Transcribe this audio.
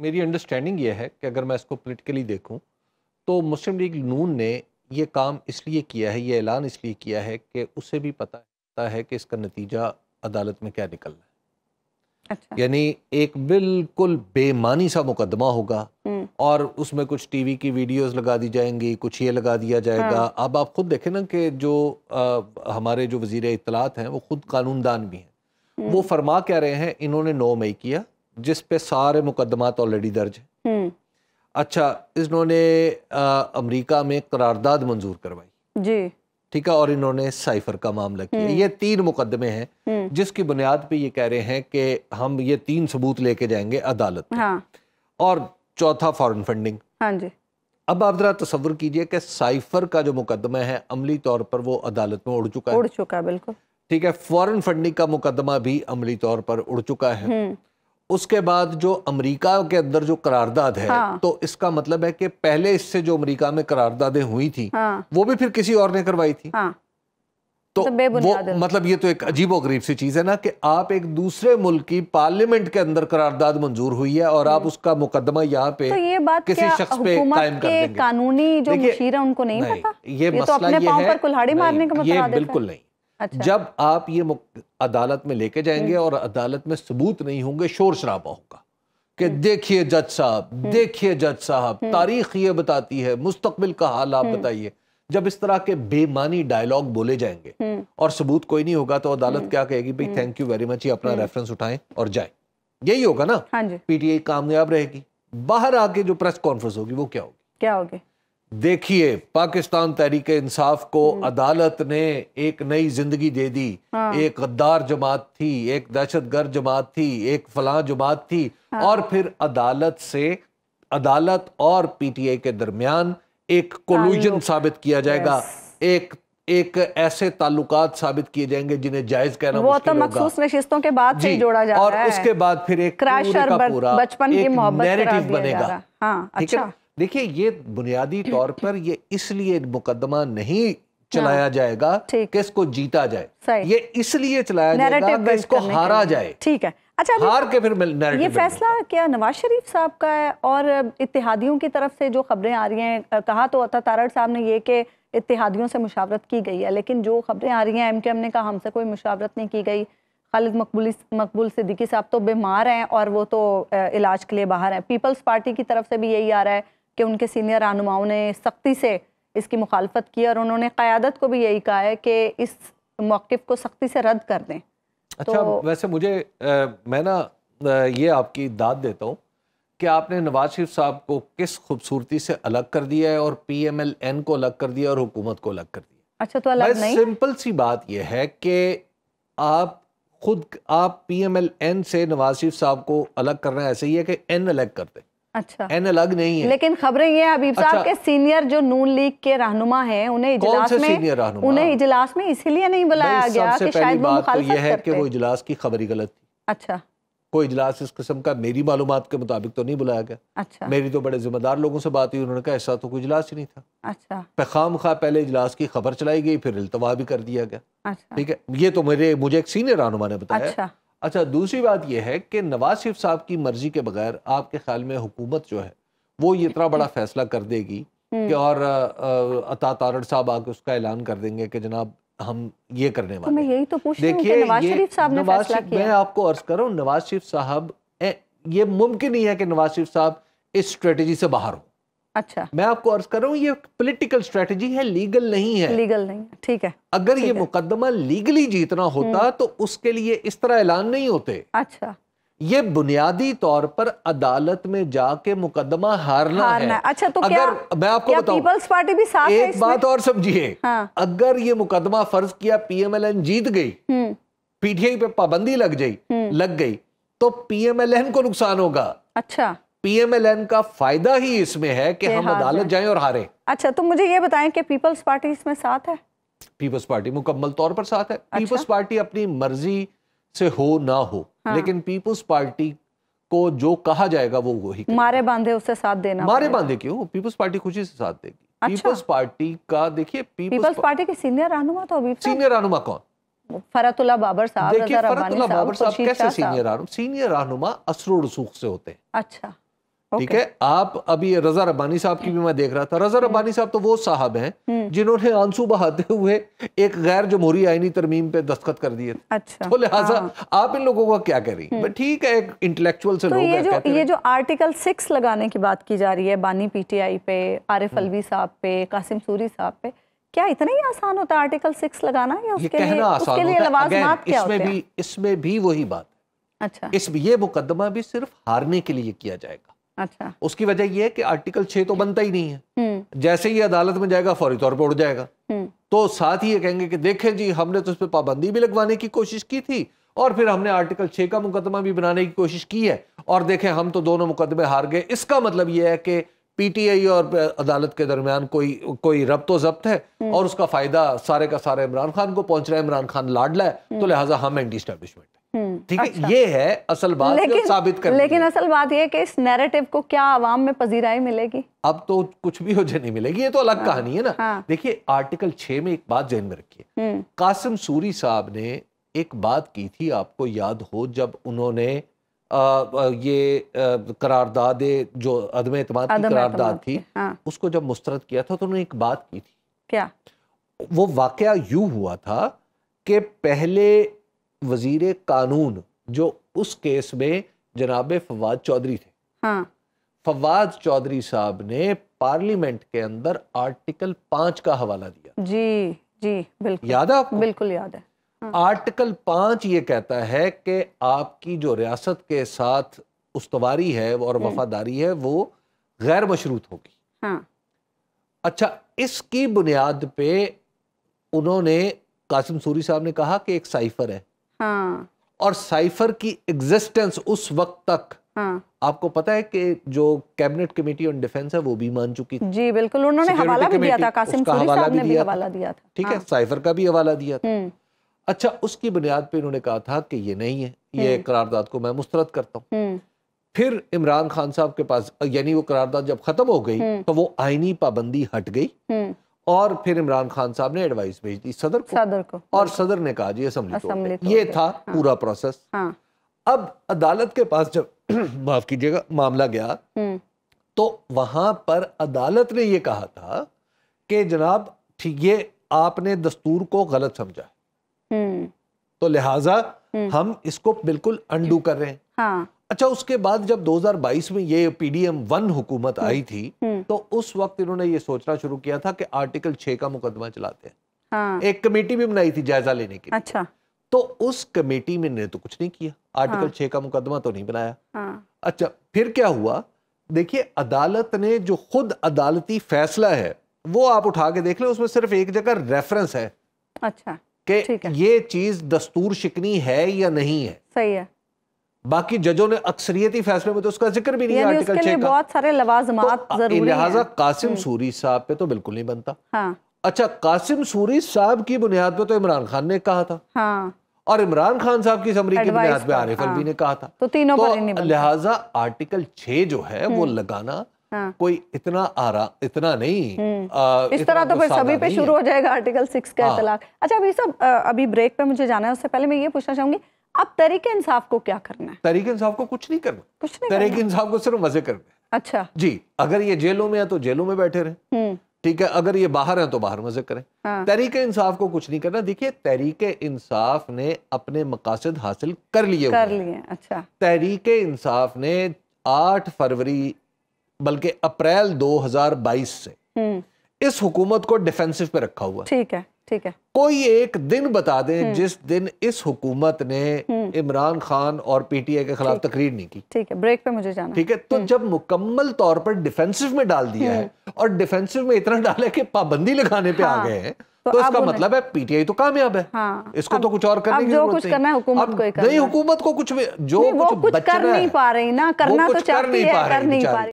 मेरी अंडरस्टैंडिंग ये है कि अगर मैं इसको पोलिटिकली देखूँ तो मुस्लिम लीग नून ने ये काम इसलिए किया है ये ऐलान इसलिए किया है कि उसे भी पता है कि इसका नतीजा अदालत में क्या निकलना है अच्छा। यानी एक बिल्कुल बेमानी सा मुकदमा होगा हम्म। और उसमें कुछ टीवी की वीडियोस लगा दी जाएंगी कुछ ये लगा दिया जाएगा हाँ। अब आप खुद देखें ना कि जो आ, हमारे जो वजीर इतलात हैं वो खुद कानूनदान भी हैं हम्म। वो फरमा कह रहे हैं इन्होंने नौ मई किया जिस पे सारे मुकदमात ऑलरेडी दर्ज हैं हम्म। अच्छा इन्होंने अमेरिका में करारदाद मंजूर करवाई जी ठीक है और इन्होंने साइफर का मामला किया हम्म। ये तीन मुकदमे हैं हम्म। जिसकी बुनियाद पे ये कह रहे हैं कि हम ये तीन सबूत लेके जाएंगे अदालत हाँ। और चौथा फॉरेन फंडिंग हाँ जी अब आप जरा तस्वर कीजिए कि साइफर का जो मुकदमा है अमली तौर पर वो अदालत में उड़ चुका है उड़ चुका है बिल्कुल ठीक है फॉरन फंडिंग का मुकदमा भी अमली तौर पर उड़ चुका है उसके बाद जो अमेरिका के अंदर जो करारदाद है हाँ। तो इसका मतलब है कि पहले इससे जो अमेरिका में करारदादें हुई थी हाँ। वो भी फिर किसी और ने करवाई थी हाँ। तो, तो वो मतलब ये तो एक अजीब गरीब सी चीज है ना कि आप एक दूसरे मुल्क की पार्लियामेंट के अंदर करारदाद मंजूर हुई है और आप हम्म। उसका मुकदमा यहाँ पे तो ये बात किसी शख्स पे कायम कर कानूनी जो मुशीर है उनको नहीं, ये, तो मसला ये मारने का बिल्कुल नहीं अच्छा। जब आप ये अदालत में लेके जाएंगे हम्म। और अदालत में सबूत नहीं होंगे शोर शराबा होगा कि हम्म। देखिए जज साहब हम्म। देखिए जज साहब तारीख ये बताती है मुस्तकबिल का हाल आप बताइए जब इस तरह के बेमानी डायलॉग बोले जाएंगे और सबूत कोई नहीं होगा तो अदालत क्या कहेगी भाई थैंक यू वेरी मच ये अपना रेफरेंस उठाएं और जाए यही होगा ना हाँ पीटीआई कामयाब रहेगी बाहर आके जो प्रेस कॉन्फ्रेंस होगी वो क्या होगी क्या होगी देखिए पाकिस्तान तहरीक इंसाफ को हम्म। अदालत ने एक नई जिंदगी दे दी हाँ। एक गद्दार जमात थी एक दहशतगर्द जमात थी एक फलां जमात थी हाँ। और फिर अदालत से अदालत और पीटीए के दरमियान एक कोलूजन साबित किया जाएगा एक एक ऐसे ताल्लुकात साबित किए जाएंगे जिन्हें जायज कहना वो तो मखसूस नशिस्तों के बाद से जोड़ा जा और उसके बाद फिर एक बचपन की मोहब्बत बनेगा हाँ है देखिए ये बुनियादी तौर पर ये इसलिए मुकदमा नहीं चलाया हाँ, जाएगा कि इसको जीता जाए ये इसलिए चलाया जाएगा कि इसको हारा जाए ठीक है अच्छा हार के फिर ये फैसला क्या नवाज शरीफ साहब का है और इतिहादियों की तरफ से जो खबरें आ रही हैं कहा तो अता तारड़ साहब ने ये कि इतिहादियों से मुशावरत की गई है लेकिन जो खबरें आ रही हैं एम एमकेएम ने कहा हमसे कोई मुशावरत नहीं की गई खालिद मकबूल मकबूल सिद्दीकी साहब तो बीमार हैं और वो तो इलाज के लिए बाहर हैं पीपल्स पार्टी की तरफ से भी यही आ रहा है कि उनके सीनियर रहनुमाओं ने सख्ती से इसकी मुखालफत की और उन्होंने क़्यादत को भी यही कहा है कि इस मौक़ को सख्ती से रद्द कर दें अच्छा तो, वैसे मुझे आ, मैं ना ये आपकी दाद देता हूँ कि आपने नवाज शरीफ साहब को किस खूबसूरती से अलग कर दिया है और पी एम एल एन को अलग कर दिया और हुकूमत को अलग कर दिया अच्छा तो अलग नहीं सिंपल सी बात यह है कि आप खुद आप पी एम एल एन से नवाज शरीफ साहब को अलग करना ऐसे ही है कि एन अलग कर दें अच्छा एन अलग नहीं है लेकिन खबरें ये हबीब साहब अच्छा, के सीनियर जो नून लीग के रहनुमा हैं उन्हें इजलास में सीनियर रहनुमा? उन्हें इजलास में इसीलिए नहीं बुलाया गया कि शायद वो बात तो ये है कि वो इजलास की खबर ही गलत थी अच्छा कोई इजलास इस किस्म का मेरी मालूम के मुताबिक तो नहीं बुलाया गया अच्छा मेरी तो बड़े जिम्मेदार लोगों से बात हुई उन्होंने कहा ऐसा तो कोई इजलास ही नहीं था अच्छा पैखाम खा पहले इजलास की खबर चलाई गई फिर अल्तवा भी कर दिया गया अच्छा ठीक है ये तो मेरे मुझे एक सीनियर रहनुमा ने बताया अच्छा अच्छा दूसरी बात यह है कि नवाज शरीफ साहब की मर्जी के बगैर आपके ख्याल में हुकूमत जो है वो ये इतना बड़ा फैसला कर देगी हम्म। कि और अता तारड़ साहब आके उसका ऐलान कर देंगे कि जनाब हम ये करने तो वाले मैं यही तो पूछ देखिए नवाज शरीफ साहब मैं आपको अर्ज कर रहा हूँ नवाज शरीफ साहब ये मुमकिन नहीं है कि नवाज शरीफ साहब इस स्ट्रेटेजी से बाहर हो अच्छा मैं आपको अर्ज कर रहा हूँ ये पॉलिटिकल स्ट्रेटजी है लीगल नहीं है लीगल नहीं ठीक है अगर ये है। मुकदमा लीगली जीतना होता हम्म। तो उसके लिए इस तरह ऐलान नहीं होते अच्छा ये बुनियादी तौर पर अदालत में जाके मुकदमा हारना, हारना है अच्छा तो अगर क्या, मैं आपको बताऊं पीपल्स पार्टी भी साथ एक बात और समझिए हाँ। अगर ये मुकदमा फर्ज किया पीएमएलएन जीत गई पीटीआई हम्म। पे पाबंदी लग गई हम्म। लग गई तो पीएमएलएन को नुकसान होगा अच्छा पीएमएलएन का फायदा ही इसमें है कि हम अदालत जाएं और हारे अच्छा तो मुझे ये बताएं कि पीपल्स पार्टी इसमें साथ है पीपल्स पार्टी मुकम्मल तौर पर साथ है अच्छा? पीपल्स पार्टी अपनी मर्जी से हो ना हो हाँ। लेकिन पीपल्स पार्टी को जो कहा जाएगा वो वही मारे बांधे उससे साथ देना मारे बांधे क्यों पीपल्स पार्टी खुशी से साथ देगी पीपल्स अच्छा। पार्टी का देखिए पीपल्स पार्टी के सीनियर रहनुमा तो अभी सीनियर रहनुमा कौन फरतुल्ला बाबर साहब देखिए फरतुल्ला बाबर साहब कैसे सीनियर सीनियर रहनुमा असरुल रसूख से होते हैं अच्छा ठीक है आप अभी रजा रब्बानी साहब की भी मैं देख रहा था रजा हम्म। रब्बानी साहब तो वो साहब हैं हम्म। जिन्होंने आंसू बहाते हुए एक गैर जमहूरी आईनी तरमीम पे दस्तखत कर दिए अच्छा तो लिहाजा हाँ। आप इन लोगों का क्या कह रही है हम्म। ठीक है एक इंटेलेक्चुअल से तो लोग ये जो ये जो आर्टिकल सिक्स लगाने की बात की जा रही है बानी पीटीआई पे आरिफ अलवी साहब पे कासिम सूरी साहब पे क्या इतना ही आसान होता है आर्टिकल सिक्स लगाना या उसके लिए इसमें भी इसमें भी वही बात अच्छा इस ये मुकदमा भी सिर्फ हारने के लिए किया जाएगा अच्छा उसकी वजह यह है कि आर्टिकल छह तो बनता ही नहीं है हम्म। जैसे ही अदालत में जाएगा फौरी तौर पर उड़ जाएगा हम्म। तो साथ ही ये कहेंगे कि देखें जी हमने तो उस पर पाबंदी भी लगवाने की कोशिश की थी और फिर हमने आर्टिकल छह का मुकदमा भी बनाने की कोशिश की है और देखें हम तो दोनों मुकदमे हार गए इसका मतलब यह है कि पीटीआई और अदालत के दरमियान कोई कोई तो जब्त है हम्म। और उसका फायदा सारे का सारे इमरान खान को पहुंच रहा है इमरान खान लाडला है तो लिहाजा हम एंटी स्टैब्लिशमेंट हम्म, ठीक है अच्छा। ये है असल बात लेकिन, साबित कर लेकिन असल बात ये कि इस नैरेटिव को क्या आवाम में पजीराई मिलेगी अब तो कुछ भी हो जाए नहीं मिलेगी ये तो अलग हाँ, कहानी है ना हाँ। देखिए आर्टिकल छः में एक बात जहन में रखिए हम्म। कासिम सूरी साहब ने एक बात की थी आपको याद हो जब उन्होंने आ, ये करारदाद जो अदम एतम करारदाद थी हाँ। उसको जब मुस्तरद किया था तो उन्होंने एक बात की थी क्या वो वाक़ यू हुआ था कि पहले वजीर कानून जो उस केस में जनाब फवाद चौधरी थे हाँ। फवाद चौधरी साहब ने पार्लियामेंट के अंदर आर्टिकल पांच का हवाला दिया जी जी बिल्कुल याद है आपको बिल्कुल याद है हाँ। आर्टिकल पांच ये कहता है कि आपकी जो रियासत के साथ उसवारी है और हम्म। वफादारी है वो गैर मशरूत होगी हाँ। अच्छा इसकी बुनियाद पे उन्होंने कासिम सूरी साहब ने कहा कि एक साइफर है हाँ। और साइफर की एग्जिस्टेंस उस वक्त तक हाँ। आपको पता है कि जो कैबिनेट कमेटी ऑन डिफेंस है वो भी मान चुकी थी जी बिल्कुल उन्होंने हवाला भी दिया था कासिम हवाला भी हवाला दिया था ठीक है हाँ। साइफर का भी हवाला दिया था हम्म। अच्छा उसकी बुनियाद पे इन्होंने कहा था कि ये नहीं है ये हम्म। करारदाद को मैं मुस्तरद करता हूँ हम्म। फिर इमरान खान साहब के पास यानी वो करारदाद जब खत्म हो गई तो वो आईनी पाबंदी हट गई और फिर इमरान खान साहब ने एडवाइस भेज दी सदर को, सदर को और सदर ने कहा जी असम्बली तो तो ये था हाँ, पूरा प्रोसेस हाँ, अब अदालत के पास जब माफ कीजिएगा मामला गया हम्म। तो वहां पर अदालत ने ये कहा था कि जनाब ठीक ये आपने दस्तूर को गलत समझा हम्म। तो लिहाजा हम्म। हम इसको बिल्कुल अंडू कर रहे हैं हाँ। अच्छा उसके बाद जब 2022 में ये पीडीएम वन हुकूमत हम्म, आई थी हम्म। तो उस वक्त इन्होंने ये सोचना शुरू किया था कि आर्टिकल छः का मुकदमा चलाते हैं हाँ। एक कमेटी भी बनाई थी जायजा लेने के अच्छा तो उस कमेटी में ने तो कुछ नहीं किया आर्टिकल हाँ। छ का मुकदमा तो नहीं बनाया हाँ। अच्छा फिर क्या हुआ देखिए अदालत ने जो खुद अदालती फैसला है वो आप उठा के देख लें उसमें सिर्फ एक जगह रेफरेंस है अच्छा कि ये चीज दस्तूर शिकनी है या नहीं है सही है बाकी जजों ने अक्सरियती फैसले में तो उसका जिक्र भी नहीं है आर्टिकल छह का बहुत सारे लवाजमात तो, लिहाजा कासिम हम्म। सूरी साहब पे तो बिल्कुल नहीं बनता हाँ। अच्छा कासिम सूरी साहब की बुनियाद पे तो इमरान खान ने कहा था हाँ। और इमरान खान साहब की समरी की बुनियाद पे आरिफ हाँ। अलवी ने कहा था तो तीनों तो लिहाजा आर्टिकल छह जो है वो हम्म। लगाना हाँ। कोई इतना आरा इतना नहीं आ, हम्म। इस तरह तो फिर सभी पे शुरू हो जाएगा आर्टिकल सिक्स का हाँ। अच्छा अभी सब अभी ब्रेक पे मुझे जाना है उससे पहले मैं ये पूछना चाहूंगी अब तरीके इंसाफ को क्या करना है तरीके इंसाफ को कुछ नहीं करना कुछ नहीं तरीके इंसाफ को सिर्फ मजे करना अच्छा जी अगर ये जेलों में है तो जेलों में बैठे रहे हम्म। ठीक है अगर ये बाहर है तो बाहर मजे करें हाँ। तरीके इंसाफ को कुछ नहीं करना देखिए तरीके इंसाफ ने अपने मकासद हासिल कर लिए कर लिए अच्छा तरीके इंसाफ ने 8 फरवरी बल्कि अप्रैल 2022 से हम्म। इस हुकूमत को डिफेंसिव पे रखा हुआ ठीक है ठीक है कोई एक दिन बता दें हम्म। जिस दिन इस हुकूमत ने हम्म। इमरान खान और पीटीआई के खिलाफ तकरीर नहीं की ठीक है ब्रेक पे मुझे जाना ठीक है तो हम्म। जब मुकम्मल तौर पर डिफेंसिव में डाल दिया है और डिफेंसिव में इतना डाला है कि पाबंदी लगाने पे हाँ। आ गए हैं तो, तो इसका मतलब है पीटीआई तो कामयाब है हाँ, इसको अब, तो कुछ और करने की कुछ करना है हुकूमत को नहीं हुकूमत को कुछ जो कुछ तो कर नहीं पा रही ना करना तो चाहती है कर नहीं पा रही